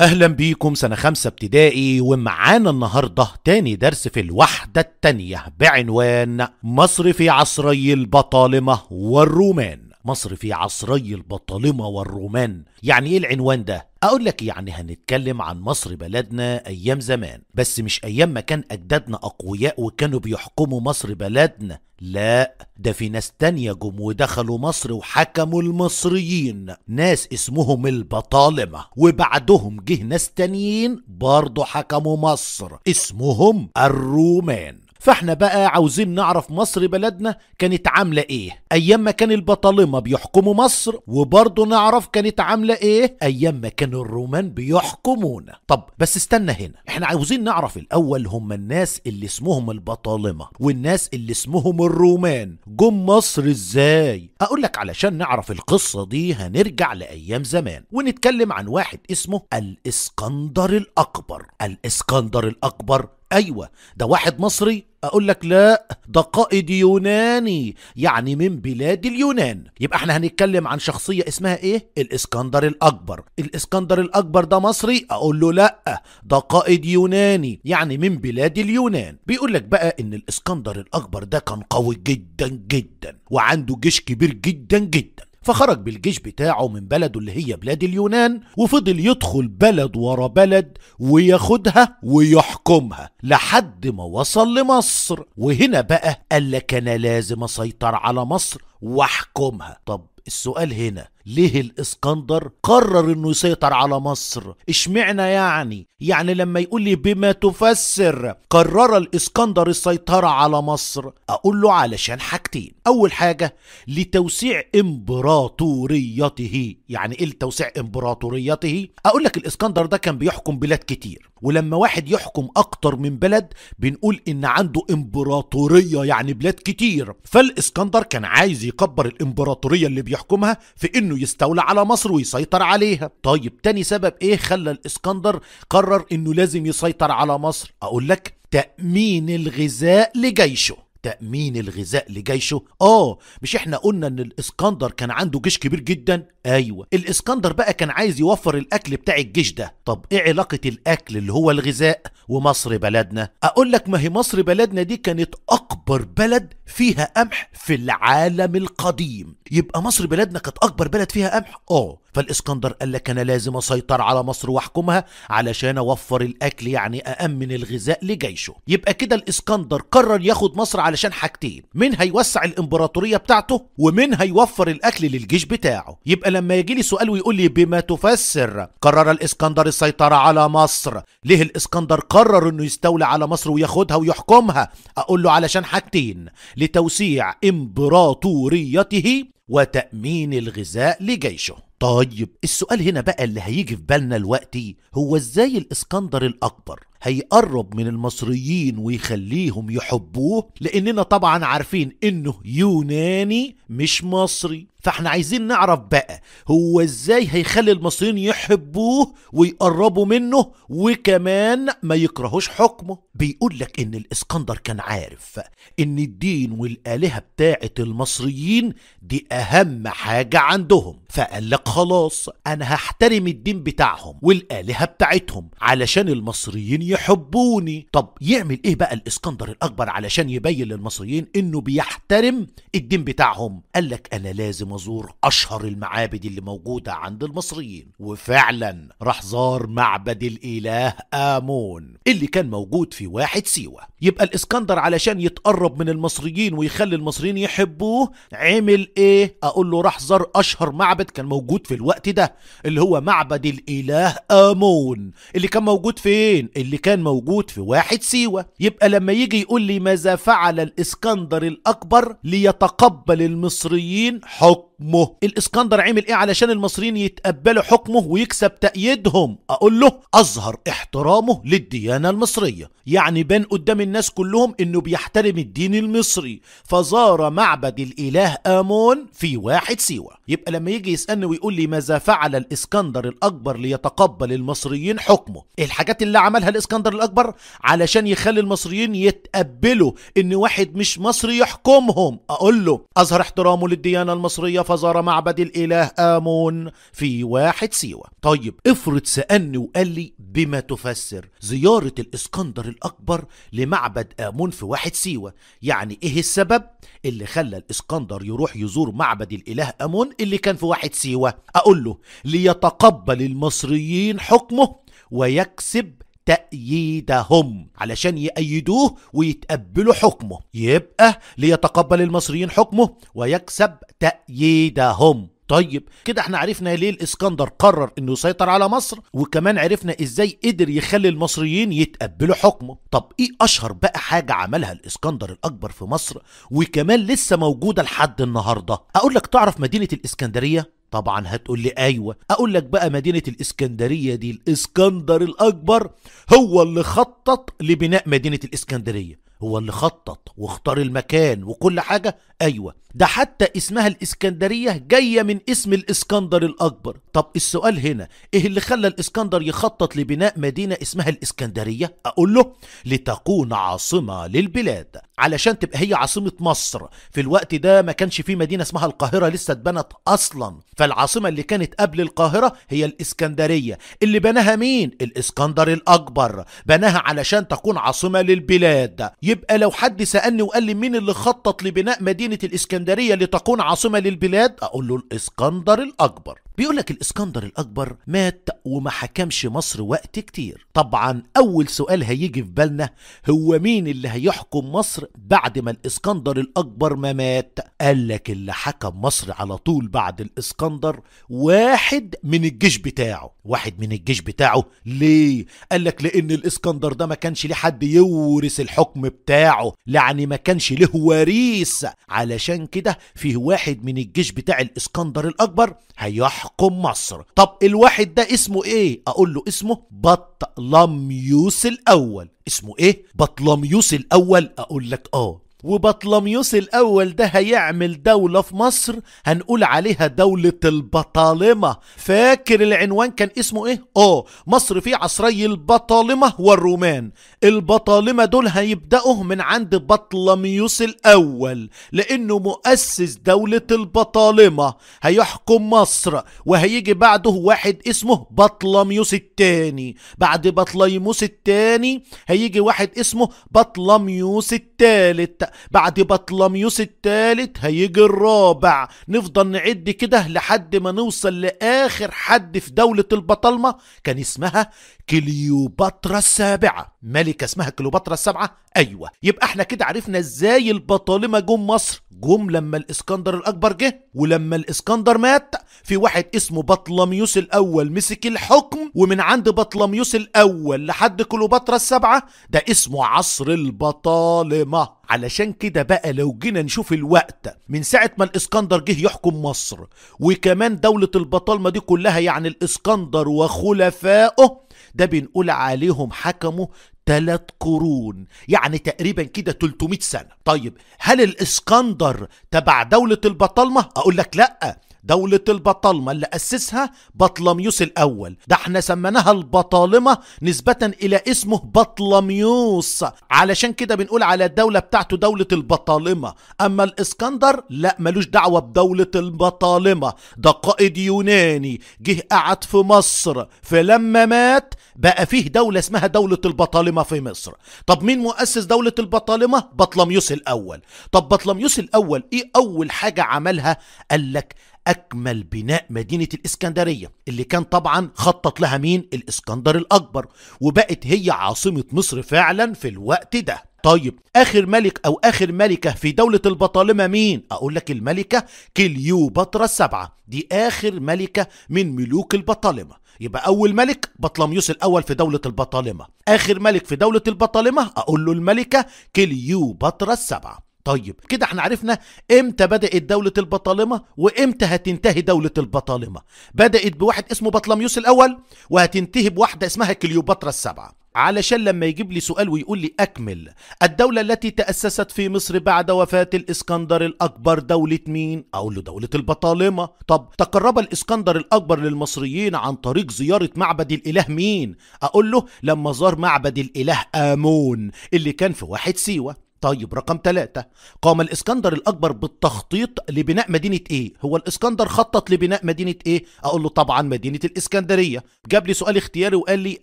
اهلا بيكم سنه خمسة ابتدائي ومعانا النهارده تاني درس في الوحده التانيه بعنوان مصر في عصري البطالمه والرومان مصر في عصري البطالمة والرومان يعني ايه العنوان ده؟ اقول لك يعني هنتكلم عن مصر بلدنا ايام زمان بس مش ايام ما كان اجدادنا اقوياء وكانوا بيحكموا مصر بلدنا لا ده في ناس تانية جم ودخلوا مصر وحكموا المصريين ناس اسمهم البطالمة وبعدهم جه ناس تانيين برضه حكموا مصر اسمهم الرومان فاحنا بقى عاوزين نعرف مصر بلدنا كانت عاملة ايه ايام ما كان البطالمة بيحكموا مصر وبرضه نعرف كانت عاملة ايه ايام ما كان الرومان بيحكمونا طب بس استنى هنا احنا عاوزين نعرف الاول هم الناس اللي اسمهم البطالمة والناس اللي اسمهم الرومان جم مصر ازاي اقولك علشان نعرف القصة دي هنرجع لايام زمان ونتكلم عن واحد اسمه الاسكندر الاكبر الاسكندر الاكبر أيوة ده واحد مصري أقول لك لا ده قائد يوناني يعني من بلاد اليونان يبقى احنا هنتكلم عن شخصية اسمها ايه الاسكندر الأكبر الاسكندر الأكبر ده مصري أقول له لا ده قائد يوناني يعني من بلاد اليونان بيقول لك بقى ان الاسكندر الأكبر ده كان قوي جدا جدا وعنده جيش كبير جدا جدا فخرج بالجيش بتاعه من بلده اللي هي بلاد اليونان وفضل يدخل بلد ورا بلد وياخدها ويحكمها لحد ما وصل لمصر وهنا بقى قال لك انا لازم اسيطر على مصر واحكمها طب السؤال هنا ليه الاسكندر قرر انه يسيطر على مصر اشمعنى يعني يعني لما يقول لي بما تفسر قرر الاسكندر السيطرة على مصر اقول له علشان حاجتين اول حاجة لتوسيع امبراطوريته يعني ايه لتوسيع امبراطوريته اقول لك الاسكندر ده كان بيحكم بلاد كتير ولما واحد يحكم اكتر من بلد بنقول ان عنده امبراطورية يعني بلاد كتير فالاسكندر كان عايز يكبر الامبراطورية اللي بيحكمها في انه انه يستولى على مصر ويسيطر عليها طيب تاني سبب ايه خلى الاسكندر قرر انه لازم يسيطر على مصر اقول لك تأمين الغذاء لجيشه تأمين الغذاء لجيشه آه مش إحنا قلنا إن الإسكندر كان عنده جيش كبير جدا أيوة الإسكندر بقى كان عايز يوفر الأكل بتاع الجيش ده طب إيه علاقة الأكل اللي هو الغذاء ومصر بلدنا أقول لك ما هي مصر بلدنا دي كانت أكبر بلد فيها قمح في العالم القديم يبقى مصر بلدنا كانت أكبر بلد فيها قمح آه فالإسكندر قال لك أنا لازم أسيطر على مصر وأحكمها علشان أوفر الأكل يعني أأمن الغذاء لجيشه يبقى كده الإسكندر قرر ياخد مصر علشان حاجتين من هيوسع الإمبراطورية بتاعته ومن هيوفر الأكل للجيش بتاعه يبقى لما يجي لي سؤال ويقول لي بما تفسر قرر الإسكندر السيطرة على مصر ليه الإسكندر قرر أنه يستولى على مصر وياخدها ويحكمها أقول له علشان حاجتين لتوسيع إمبراطوريته وتأمين الغذاء لجيشه طيب السؤال هنا بقى اللي هيجي في بالنا دلوقتي هو ازاي الاسكندر الاكبر هيقرب من المصريين ويخليهم يحبوه لاننا طبعا عارفين انه يوناني مش مصري فاحنا عايزين نعرف بقى هو ازاي هيخلي المصريين يحبوه ويقربوا منه وكمان ما يكرهوش حكمه بيقول لك ان الاسكندر كان عارف ان الدين والالهه بتاعه المصريين دي اهم حاجه عندهم فقال لك خلاص انا هحترم الدين بتاعهم والالهه بتاعتهم علشان المصريين يحبوني طب يعمل ايه بقى الاسكندر الاكبر علشان يبين للمصريين انه بيحترم الدين بتاعهم قال لك انا لازم ازور اشهر المعابد اللي موجوده عند المصريين وفعلا راح زار معبد الاله امون اللي كان موجود في واحد سيوه يبقى الاسكندر علشان يتقرب من المصريين ويخلي المصريين يحبوه عمل ايه اقول له راح زار اشهر معبد كان موجود في الوقت ده اللي هو معبد الاله امون اللي كان موجود فين اللي كان موجود في واحد سيوة يبقى لما يجي يقول لي ماذا فعل الإسكندر الأكبر ليتقبل المصريين حكم حكمه الاسكندر عمل ايه علشان المصريين يتقبلوا حكمه ويكسب تأييدهم اقول له اظهر احترامه للديانة المصرية يعني بان قدام الناس كلهم انه بيحترم الدين المصري فزار معبد الاله امون في واحد سيوة يبقى لما يجي يسألني ويقول لي ماذا فعل الاسكندر الاكبر ليتقبل المصريين حكمه الحاجات اللي عملها الاسكندر الاكبر علشان يخلي المصريين يتقبلوا ان واحد مش مصري يحكمهم اقول له اظهر احترامه للديانة المصرية فزار معبد الإله آمون في واحد سيوة طيب افرض سألني وقال لي بما تفسر زيارة الإسكندر الأكبر لمعبد آمون في واحد سيوة يعني إيه السبب اللي خلى الإسكندر يروح يزور معبد الإله آمون اللي كان في واحد سيوة أقول له ليتقبل المصريين حكمه ويكسب تأييدهم علشان يأيدوه ويتقبلوا حكمه يبقى ليتقبل المصريين حكمه ويكسب تأييدهم طيب كده احنا عرفنا ليه الاسكندر قرر انه يسيطر على مصر وكمان عرفنا ازاي قدر يخلي المصريين يتقبلوا حكمه طب ايه اشهر بقى حاجة عملها الاسكندر الاكبر في مصر وكمان لسه موجودة لحد النهاردة اقول لك تعرف مدينة الاسكندرية طبعا هتقول لي ايوه اقول لك بقى مدينه الاسكندريه دي الاسكندر الاكبر هو اللي خطط لبناء مدينه الاسكندريه هو اللي خطط واختار المكان وكل حاجة أيوة ده حتى اسمها الإسكندرية جاية من اسم الإسكندر الأكبر طب السؤال هنا إيه اللي خلى الإسكندر يخطط لبناء مدينة اسمها الإسكندرية؟ أقول له لتكون عاصمة للبلاد علشان تبقى هي عاصمة مصر في الوقت ده ما كانش في مدينة اسمها القاهرة لسه اتبنت أصلا فالعاصمة اللي كانت قبل القاهرة هي الإسكندرية اللي بناها مين؟ الإسكندر الأكبر بناها علشان تكون عاصمة للبلاد يبقى لو حد سألني وقال لي مين اللي خطط لبناء مدينة الإسكندرية لتكون عاصمة للبلاد أقول له الإسكندر الأكبر بيقول لك الاسكندر الاكبر مات وما حكمش مصر وقت كتير طبعا اول سؤال هيجي في بالنا هو مين اللي هيحكم مصر بعد ما الاسكندر الاكبر ما مات قال لك اللي حكم مصر على طول بعد الاسكندر واحد من الجيش بتاعه واحد من الجيش بتاعه ليه قال لك لان الاسكندر ده ما كانش ليه حد يورث الحكم بتاعه يعني ما كانش له وريث علشان كده فيه واحد من الجيش بتاع الاسكندر الاكبر هيحكم مصر طب الواحد ده اسمه ايه اقول له اسمه بطلميوس الاول اسمه ايه بطلميوس الاول اقول لك اه وبطلميوس الأول ده هيعمل دولة في مصر هنقول عليها دولة البطالمة فاكر العنوان كان اسمه ايه؟ اه مصر في عصري البطالمة والرومان البطالمة دول هيبدأوا من عند بطلميوس الأول لأنه مؤسس دولة البطالمة هيحكم مصر وهيجي بعده واحد اسمه بطلميوس الثاني بعد بطليموس الثاني هيجي واحد اسمه بطلميوس الثالث بعد بطلميوس الثالث هيجي الرابع نفضل نعد كده لحد ما نوصل لآخر حد في دولة البطالمة كان اسمها كليوباترا السابعة ملكة اسمها كليوباترا السابعة أيوة يبقى احنا كده عرفنا ازاي البطالمة جم مصر جم لما الاسكندر الأكبر جه ولما الاسكندر مات في واحد اسمه بطلميوس الأول مسك الحكم ومن عند بطلميوس الأول لحد كليوباترا السابعة ده اسمه عصر البطالمة علشان كده بقى لو جينا نشوف الوقت من ساعة ما الإسكندر جه يحكم مصر وكمان دولة البطالمة دي كلها يعني الإسكندر وخلفائه ده بنقول عليهم حكموا تلات قرون يعني تقريبا كده 300 سنة طيب هل الإسكندر تبع دولة البطالمة؟ أقول لك لأ دولة البطالمة اللي أسسها بطلميوس الأول ده احنا سميناها البطالمة نسبة إلى اسمه بطلميوس علشان كده بنقول على الدولة بتاعته دولة البطالمة أما الإسكندر لا ملوش دعوة بدولة البطالمة ده قائد يوناني جه قعد في مصر فلما مات بقى فيه دولة اسمها دولة البطالمة في مصر طب مين مؤسس دولة البطالمة؟ بطلميوس الأول طب بطلميوس الأول إيه أول حاجة عملها؟ قال لك أكمل بناء مدينة الإسكندرية اللي كان طبعا خطط لها مين؟ الإسكندر الأكبر وبقت هي عاصمة مصر فعلا في الوقت ده طيب آخر ملك أو آخر ملكة في دولة البطالمة مين؟ أقول لك الملكة كليوباترا السبعة دي آخر ملكة من ملوك البطالمة يبقى أول ملك بطلميوس الأول في دولة البطالمة آخر ملك في دولة البطالمة أقول له الملكة كليوباترا السبعة طيب كده احنا عرفنا امتى بدأت دولة البطالمة وامتى هتنتهي دولة البطالمة بدأت بواحد اسمه بطلميوس الأول وهتنتهي بواحدة اسمها كليوباترا السبعة علشان لما يجيب لي سؤال ويقول لي أكمل الدولة التي تأسست في مصر بعد وفاة الإسكندر الأكبر دولة مين؟ أقول له دولة البطالمة طب تقرب الإسكندر الأكبر للمصريين عن طريق زيارة معبد الإله مين؟ أقول له لما زار معبد الإله آمون اللي كان في واحد سيوة طيب رقم ثلاثة قام الإسكندر الأكبر بالتخطيط لبناء مدينة إيه؟ هو الإسكندر خطط لبناء مدينة إيه؟ أقول له طبعا مدينة الإسكندرية جاب لي سؤال اختياري وقال لي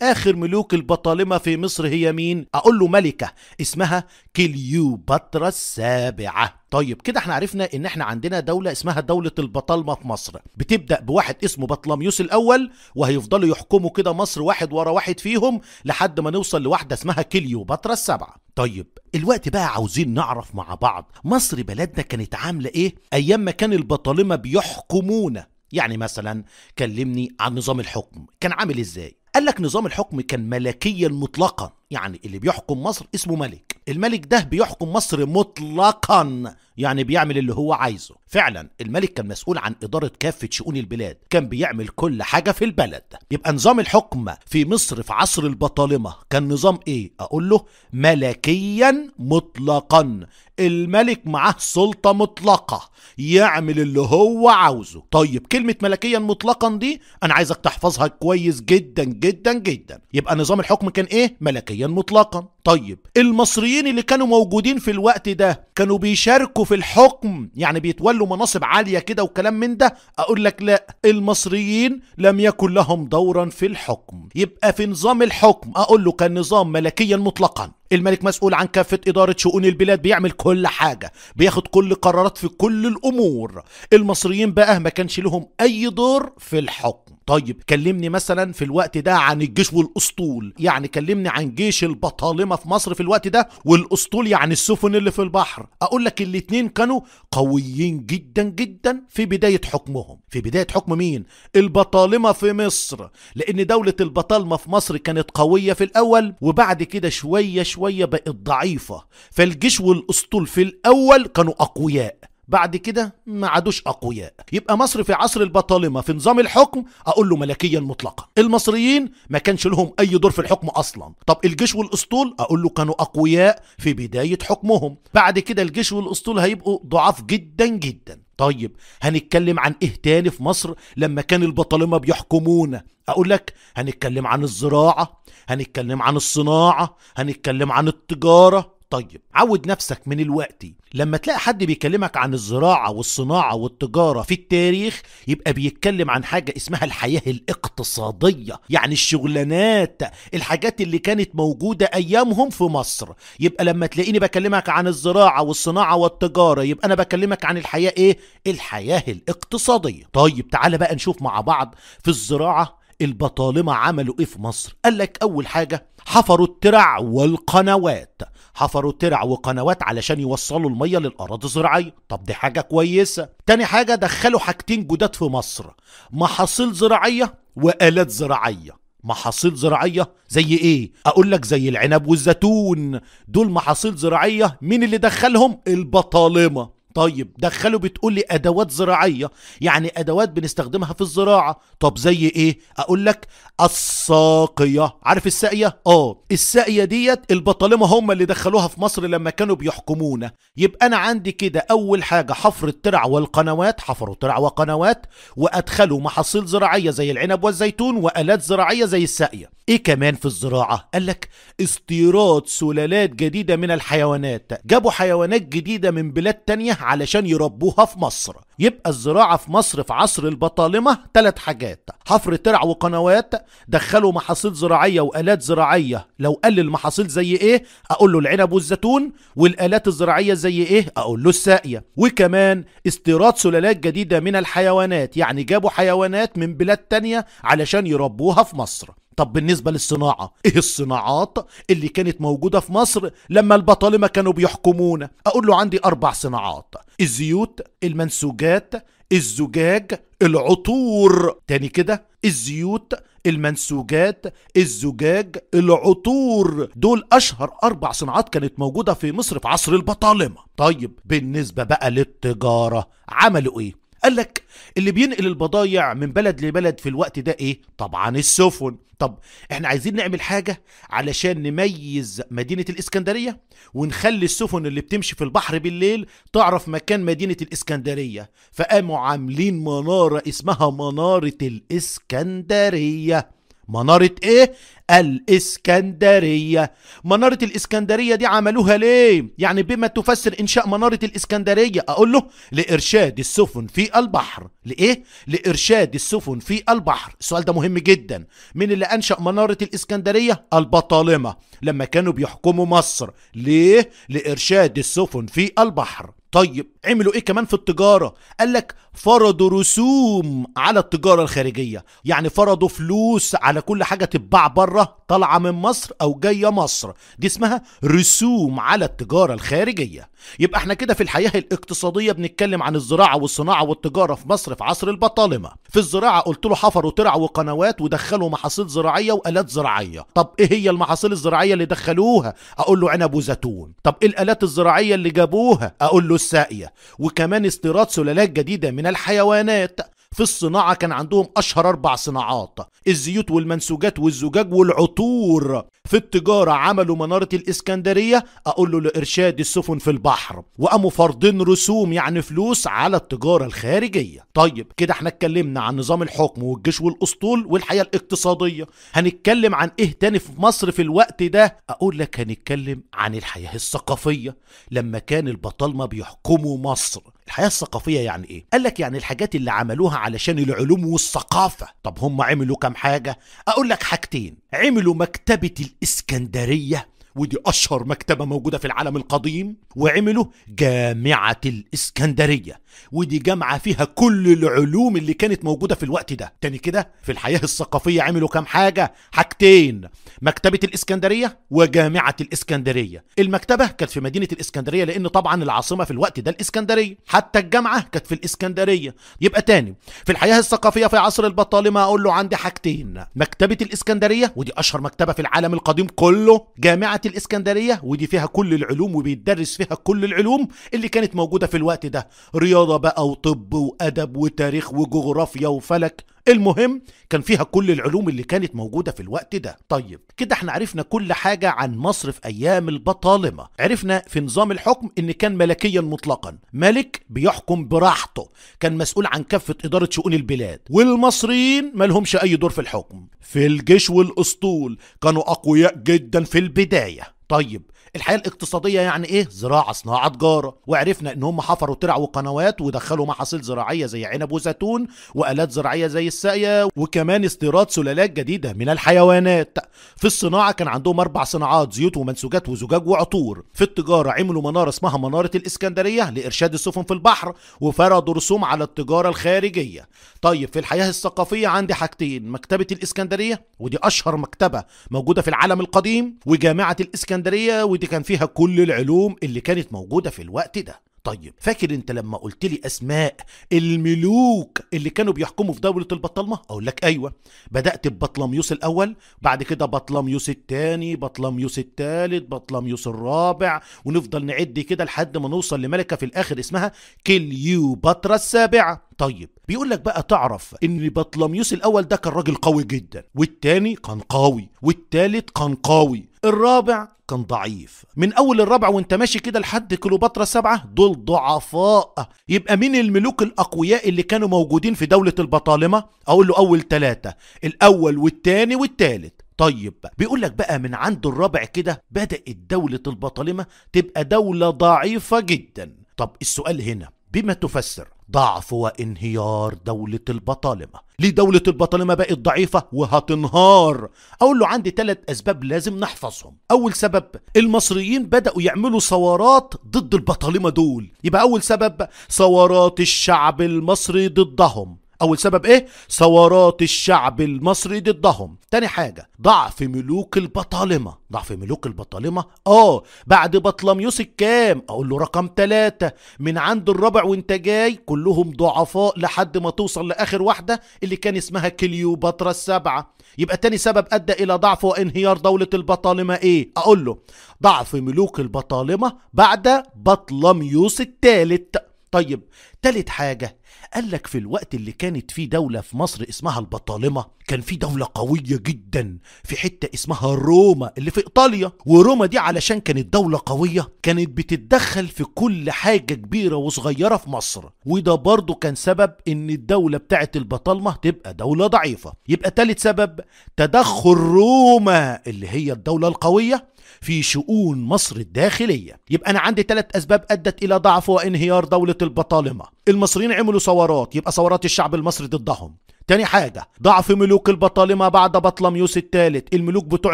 آخر ملوك البطالمة في مصر هي مين؟ أقول له ملكة اسمها كليوباترا السابعة طيب كده احنا عرفنا ان احنا عندنا دولة اسمها دولة البطالمة في مصر بتبدأ بواحد اسمه بطلميوس الاول وهيفضلوا يحكموا كده مصر واحد ورا واحد فيهم لحد ما نوصل لواحدة اسمها كليوباترا السبعة طيب الوقت بقى عاوزين نعرف مع بعض مصر بلدنا كانت عاملة ايه ايام ما كان البطالمة بيحكمونا يعني مثلا كلمني عن نظام الحكم كان عامل ازاي قالك نظام الحكم كان ملكيا مطلقا يعني اللي بيحكم مصر اسمه ملك الملك ده بيحكم مصر مطلقا يعني بيعمل اللي هو عايزه فعلا الملك كان مسؤول عن إدارة كافة شؤون البلاد كان بيعمل كل حاجة في البلد يبقى نظام الحكم في مصر في عصر البطالمة كان نظام إيه؟ أقول له ملكيا مطلقا الملك معاه سلطة مطلقة يعمل اللي هو عاوزه طيب كلمة ملكيا مطلقا دي أنا عايزك تحفظها كويس جدا جدا جدا يبقى نظام الحكم كان إيه؟ ملكيا شيئا مطلقا طيب المصريين اللي كانوا موجودين في الوقت ده كانوا بيشاركوا في الحكم يعني بيتولوا مناصب عالية كده وكلام من ده اقول لك لا المصريين لم يكن لهم دورا في الحكم يبقى في نظام الحكم اقول له كان نظام ملكيا مطلقا الملك مسؤول عن كافة إدارة شؤون البلاد بيعمل كل حاجة بياخد كل قرارات في كل الأمور المصريين بقى ما كانش لهم أي دور في الحكم طيب كلمني مثلا في الوقت ده عن الجيش والاسطول يعني كلمني عن جيش البطالمه في مصر في الوقت ده والاسطول يعني السفن اللي في البحر اقول لك الاثنين كانوا قويين جدا جدا في بدايه حكمهم في بدايه حكم مين البطالمه في مصر لان دوله البطالمه في مصر كانت قويه في الاول وبعد كده شويه شويه بقت ضعيفه فالجيش والاسطول في الاول كانوا اقوياء بعد كده ما عادوش اقوياء يبقى مصر في عصر البطالمه في نظام الحكم اقول له ملكيا مطلقا المصريين ما كانش لهم اي دور في الحكم اصلا طب الجيش والاسطول اقول له كانوا اقوياء في بدايه حكمهم بعد كده الجيش والاسطول هيبقوا ضعاف جدا جدا طيب هنتكلم عن ايه تاني في مصر لما كان البطالمه بيحكمونا اقول لك هنتكلم عن الزراعه هنتكلم عن الصناعه هنتكلم عن التجاره طيب عود نفسك من الوقت لما تلاقي حد بيكلمك عن الزراعة والصناعة والتجارة في التاريخ يبقى بيتكلم عن حاجة اسمها الحياة الاقتصادية يعني الشغلانات الحاجات اللي كانت موجودة أيامهم في مصر يبقى لما تلاقيني بكلمك عن الزراعة والصناعة والتجارة يبقى أنا بكلمك عن الحياة إيه؟ الحياة الاقتصادية طيب تعالى بقى نشوف مع بعض في الزراعة البطالمة عملوا ايه في مصر قال لك اول حاجة حفروا الترع والقنوات حفروا ترع وقنوات علشان يوصلوا المية للأراضي الزراعية طب دي حاجة كويسة تاني حاجة دخلوا حاجتين جداد في مصر محاصيل زراعية وآلات زراعية محاصيل زراعية زي ايه؟ اقول لك زي العنب والزيتون دول محاصيل زراعية مين اللي دخلهم؟ البطالمة طيب دخلوا بتقول لي ادوات زراعيه يعني ادوات بنستخدمها في الزراعه طب زي ايه اقول لك الساقيه عارف الساقيه اه الساقيه ديت البطالمه هم اللي دخلوها في مصر لما كانوا بيحكمونا يبقى انا عندي كده اول حاجه حفر الترع والقنوات حفروا ترع وقنوات وادخلوا محاصيل زراعيه زي العنب والزيتون والات زراعيه زي الساقيه ايه كمان في الزراعه قال لك استيراد سلالات جديده من الحيوانات جابوا حيوانات جديده من بلاد تانية علشان يربوها في مصر يبقى الزراعة في مصر في عصر البطالمة ثلاث حاجات حفر ترع وقنوات دخلوا محاصيل زراعية وآلات زراعية لو قال المحاصيل زي ايه اقول له العنب والزيتون والآلات الزراعية زي ايه اقول له الساقية وكمان استيراد سلالات جديدة من الحيوانات يعني جابوا حيوانات من بلاد تانية علشان يربوها في مصر طب بالنسبة للصناعة ايه الصناعات اللي كانت موجودة في مصر لما البطالمة كانوا بيحكمونا اقول له عندي اربع صناعات الزيوت المنسوجات الزجاج العطور تاني كده الزيوت المنسوجات الزجاج العطور دول اشهر اربع صناعات كانت موجودة في مصر في عصر البطالمة طيب بالنسبة بقى للتجارة عملوا ايه قال لك اللي بينقل البضايع من بلد لبلد في الوقت ده ايه طبعا السفن طب احنا عايزين نعمل حاجه علشان نميز مدينه الاسكندريه ونخلي السفن اللي بتمشي في البحر بالليل تعرف مكان مدينه الاسكندريه فقاموا عاملين مناره اسمها مناره الاسكندريه منارة ايه؟ الاسكندرية منارة الاسكندرية دي عملوها ليه؟ يعني بما تفسر انشاء منارة الاسكندرية اقول له لارشاد السفن في البحر لايه؟ لارشاد السفن في البحر السؤال ده مهم جدا مين اللي انشأ منارة الاسكندرية؟ البطالمة لما كانوا بيحكموا مصر ليه؟ لارشاد السفن في البحر طيب عملوا ايه كمان في التجارة قال لك فرضوا رسوم على التجارة الخارجية يعني فرضوا فلوس على كل حاجة تتباع بره طالعة من مصر او جاية مصر دي اسمها رسوم على التجارة الخارجية يبقى احنا كده في الحياة الاقتصادية بنتكلم عن الزراعة والصناعة والتجارة في مصر في عصر البطالمة في الزراعه قلت له حفروا ترع وقنوات ودخلوا محاصيل زراعيه والات زراعيه طب ايه هي المحاصيل الزراعيه اللي دخلوها اقول له عنب وزيتون طب ايه الالات الزراعيه اللي جابوها اقول له الساقيه وكمان استيراد سلالات جديده من الحيوانات في الصناعة كان عندهم أشهر أربع صناعات الزيوت والمنسوجات والزجاج والعطور في التجارة عملوا منارة الإسكندرية أقول له لإرشاد السفن في البحر وقاموا فرضين رسوم يعني فلوس على التجارة الخارجية طيب كده احنا اتكلمنا عن نظام الحكم والجيش والأسطول والحياة الاقتصادية هنتكلم عن إيه تاني في مصر في الوقت ده أقول لك هنتكلم عن الحياة الثقافية لما كان البطالمة بيحكموا مصر الحياة الثقافية يعني ايه؟ قال لك يعني الحاجات اللي عملوها علشان العلوم والثقافة طب هم عملوا كام حاجة؟ اقول لك حاجتين عملوا مكتبة الاسكندرية ودي أشهر مكتبة موجودة في العالم القديم وعملوا جامعة الإسكندرية ودي جامعة فيها كل العلوم اللي كانت موجودة في الوقت ده تاني كده في الحياة الثقافية عملوا كام حاجة حاجتين مكتبة الإسكندرية وجامعة الإسكندرية المكتبة كانت في مدينة الإسكندرية لأن طبعا العاصمة في الوقت ده الإسكندرية حتى الجامعة كانت في الإسكندرية يبقى تاني في الحياة الثقافية في عصر البطالمة أقول له عندي حاجتين مكتبة الإسكندرية ودي أشهر مكتبة في العالم القديم كله جامعة الإسكندرية ودي فيها كل العلوم وبيدرس فيها كل العلوم اللي كانت موجودة في الوقت ده رياضة بقى وطب وأدب وتاريخ وجغرافيا وفلك المهم كان فيها كل العلوم اللي كانت موجودة في الوقت ده طيب كده احنا عرفنا كل حاجة عن مصر في أيام البطالمة عرفنا في نظام الحكم إن كان ملكيا مطلقا ملك بيحكم براحته كان مسؤول عن كافة إدارة شؤون البلاد والمصريين مالهمش أي دور في الحكم في الجيش والأسطول كانوا أقوياء جدا في البداية طيب الحياه الاقتصاديه يعني ايه زراعه صناعه تجاره وعرفنا ان هم حفروا ترع وقنوات ودخلوا محاصيل زراعيه زي عنب وزيتون والات زراعيه زي الساقيه وكمان استيراد سلالات جديده من الحيوانات في الصناعه كان عندهم اربع صناعات زيوت ومنسوجات وزجاج وعطور في التجاره عملوا مناره اسمها مناره الاسكندريه لارشاد السفن في البحر وفرضوا رسوم على التجاره الخارجيه طيب في الحياه الثقافيه عندي حاجتين مكتبه الاسكندريه ودي اشهر مكتبه موجوده في العالم القديم وجامعه الاسكندريه ودي دي كان فيها كل العلوم اللي كانت موجودة في الوقت ده طيب فاكر انت لما قلت لي اسماء الملوك اللي كانوا بيحكموا في دولة البطلمة اقول لك ايوه بدأت ببطلميوس الاول بعد كده بطلميوس الثاني بطلميوس الثالث بطلميوس الرابع ونفضل نعد كده لحد ما نوصل لملكة في الاخر اسمها كليوباترا السابعة طيب بيقول لك بقى تعرف ان بطلميوس الاول ده كان راجل قوي جدا والتاني كان قوي والتالت كان قوي الرابع كان ضعيف من اول الرابع وانت ماشي كده لحد كليوباترا سبعة دول ضعفاء يبقى مين الملوك الاقوياء اللي كانوا موجودين في دولة البطالمة اقول له اول ثلاثة الاول والتاني والتالت طيب بيقول لك بقى من عند الرابع كده بدأت دولة البطالمة تبقى دولة ضعيفة جدا طب السؤال هنا بما تفسر ضعف وانهيار دولة البطالمة ليه دولة البطالمة بقت ضعيفة وهتنهار أقول له عندي ثلاث أسباب لازم نحفظهم أول سبب المصريين بدأوا يعملوا ثورات ضد البطالمة دول يبقى أول سبب ثورات الشعب المصري ضدهم أول سبب إيه؟ ثورات الشعب المصري ضدهم تاني حاجة ضعف ملوك البطالمة ضعف ملوك البطالمة آه بعد بطلميوس الكام أقول له رقم ثلاثة من عند الرابع وانت جاي كلهم ضعفاء لحد ما توصل لآخر واحدة اللي كان اسمها كليوباترا السبعة يبقى تاني سبب أدى إلى ضعف وانهيار دولة البطالمة إيه؟ أقول له ضعف ملوك البطالمة بعد بطلميوس الثالث طيب تالت حاجة قال لك في الوقت اللي كانت فيه دولة في مصر اسمها البطالمة كان في دولة قوية جدا في حتة اسمها روما اللي في إيطاليا وروما دي علشان كانت دولة قوية كانت بتتدخل في كل حاجة كبيرة وصغيرة في مصر وده برضه كان سبب إن الدولة بتاعة البطالمة تبقى دولة ضعيفة يبقى تالت سبب تدخل روما اللي هي الدولة القوية في شؤون مصر الداخلية يبقى أنا عندي ثلاث أسباب أدت إلى ضعف وانهيار دولة البطالمة المصريين عملوا ثورات يبقى ثورات الشعب المصري ضدهم تاني حاجة ضعف ملوك البطالمة بعد بطلميوس الثالث الملوك بتوع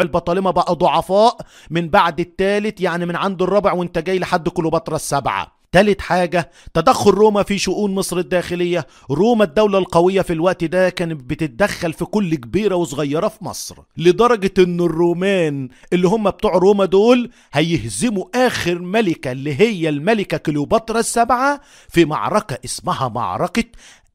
البطالمة بقى ضعفاء من بعد الثالث يعني من عند الرابع وانت جاي لحد كليوباترا السبعة تالت حاجة تدخل روما في شؤون مصر الداخلية روما الدولة القوية في الوقت ده كانت بتتدخل في كل كبيرة وصغيرة في مصر لدرجة ان الرومان اللي هم بتوع روما دول هيهزموا اخر ملكة اللي هي الملكة كليوباترا السبعة في معركة اسمها معركة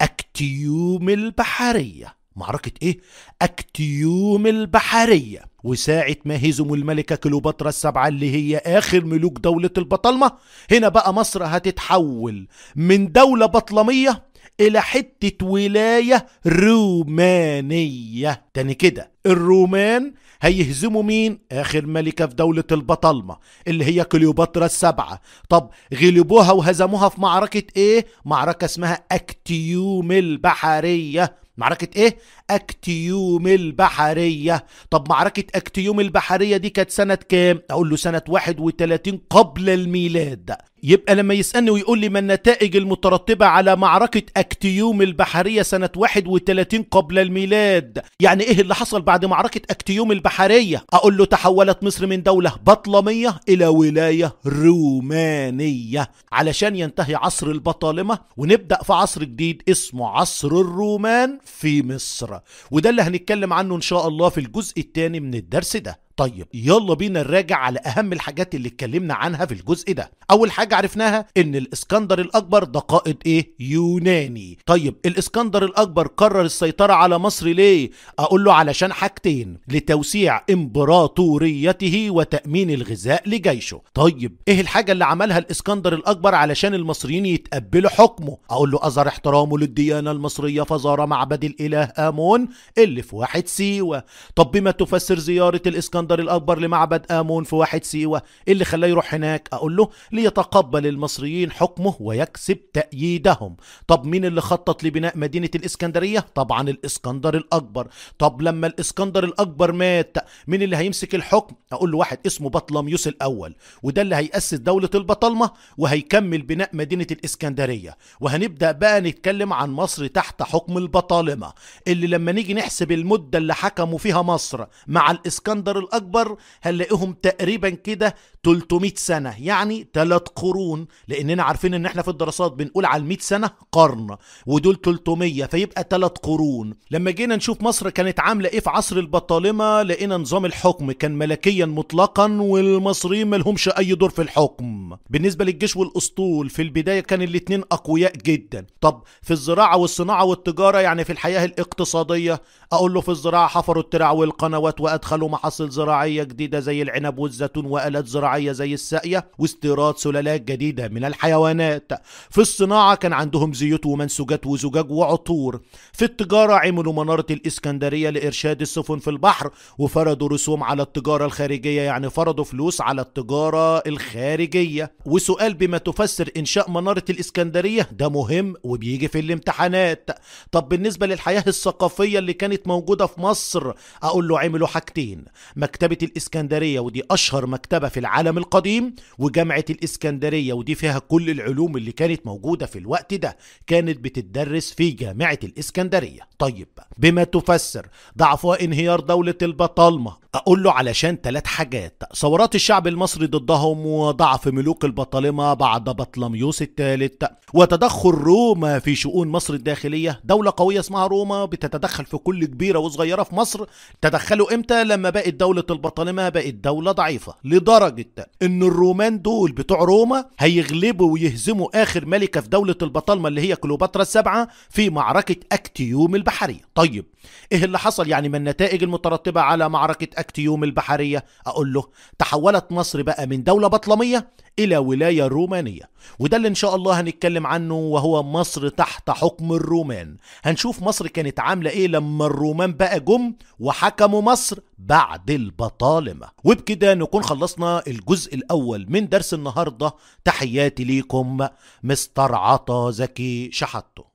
اكتيوم البحرية معركة ايه؟ اكتيوم البحرية وساعة ما هزموا الملكة كليوباترا السبعة اللي هي آخر ملوك دولة البطالمة هنا بقى مصر هتتحول من دولة بطلمية إلى حتة ولاية رومانية تاني كده الرومان هيهزموا مين؟ آخر ملكة في دولة البطالمة اللي هي كليوباترا السبعة طب غلبوها وهزموها في معركة إيه؟ معركة اسمها أكتيوم البحرية معركة ايه؟ اكتيوم البحرية طب معركة اكتيوم البحرية دي كانت سنة كام؟ اقول له سنة 31 قبل الميلاد يبقى لما يسألني ويقول لي ما النتائج المترتبة على معركة أكتيوم البحرية سنة 31 قبل الميلاد يعني إيه اللي حصل بعد معركة أكتيوم البحرية أقول له تحولت مصر من دولة بطلمية إلى ولاية رومانية علشان ينتهي عصر البطالمة ونبدأ في عصر جديد اسمه عصر الرومان في مصر وده اللي هنتكلم عنه إن شاء الله في الجزء الثاني من الدرس ده طيب يلا بينا نراجع على اهم الحاجات اللي اتكلمنا عنها في الجزء ده اول حاجه عرفناها ان الاسكندر الاكبر ده قائد ايه يوناني طيب الاسكندر الاكبر قرر السيطره على مصر ليه اقول له علشان حاجتين لتوسيع امبراطوريته وتامين الغذاء لجيشه طيب ايه الحاجه اللي عملها الاسكندر الاكبر علشان المصريين يتقبلوا حكمه اقول له اظهر احترامه للديانه المصريه فزار معبد الاله امون اللي في واحد سيوه طب بما تفسر زياره الاسكندر الاسكندر الأكبر لمعبد آمون في واحد سيوة اللي خلاه يروح هناك أقول له ليتقبل المصريين حكمه ويكسب تأييدهم طب مين اللي خطط لبناء مدينة الإسكندرية؟ طبعا الإسكندر الأكبر طب لما الإسكندر الأكبر مات مين اللي هيمسك الحكم؟ أقول له واحد اسمه بطلميوس الأول وده اللي هيأسس دولة البطالمة وهيكمل بناء مدينة الإسكندرية وهنبدأ بقى نتكلم عن مصر تحت حكم البطالمة اللي لما نيجي نحسب المدة اللي حكموا فيها مصر مع الإسكندر الأكبر الأكبر هنلاقيهم تقريبا كده 300 سنة يعني ثلاث قرون لأننا عارفين إن إحنا في الدراسات بنقول على 100 سنة قرن ودول 300 فيبقى ثلاث قرون لما جينا نشوف مصر كانت عاملة إيه في عصر البطالمة لقينا نظام الحكم كان ملكيا مطلقا والمصريين ملهمش أي دور في الحكم بالنسبة للجيش والأسطول في البداية كان الاتنين أقوياء جدا طب في الزراعة والصناعة والتجارة يعني في الحياة الاقتصادية أقول له في الزراعة حفروا الترع والقنوات وأدخلوا محاصيل زراعية جديدة زي العنب والزيتون وآلات زراعية زي الساقية واستيراد سلالات جديدة من الحيوانات في الصناعة كان عندهم زيوت ومنسوجات وزجاج وعطور في التجارة عملوا منارة الإسكندرية لإرشاد السفن في البحر وفرضوا رسوم على التجارة الخارجية يعني فرضوا فلوس على التجارة الخارجية وسؤال بما تفسر إنشاء منارة الإسكندرية ده مهم وبيجي في الامتحانات طب بالنسبة للحياة الثقافية اللي كانت موجودة في مصر أقول له عملوا حاجتين ما مكتبة الإسكندرية ودي أشهر مكتبة في العالم القديم وجامعة الإسكندرية ودي فيها كل العلوم اللي كانت موجودة في الوقت ده كانت بتدرس في جامعة الإسكندرية طيب بما تفسر ضعف وانهيار دولة البطالمة اقول له علشان ثلاث حاجات ثورات الشعب المصري ضدهم وضعف ملوك البطالمه بعد بطلميوس الثالث وتدخل روما في شؤون مصر الداخليه دوله قويه اسمها روما بتتدخل في كل كبيره وصغيره في مصر تدخلوا امتى لما بقت دوله البطالمه بقت دوله ضعيفه لدرجه ان الرومان دول بتوع روما هيغلبوا ويهزموا اخر ملكه في دوله البطالمه اللي هي كليوباترا السبعه في معركه اكتيوم البحريه طيب ايه اللي حصل يعني من النتائج المترتبة على معركة اكتيوم البحرية اقول له تحولت مصر بقى من دولة بطلمية الى ولاية رومانية وده اللي ان شاء الله هنتكلم عنه وهو مصر تحت حكم الرومان هنشوف مصر كانت عاملة ايه لما الرومان بقى جم وحكموا مصر بعد البطالمة وبكده نكون خلصنا الجزء الأول من درس النهاردة تحياتي ليكم مستر عطا زكي شحتو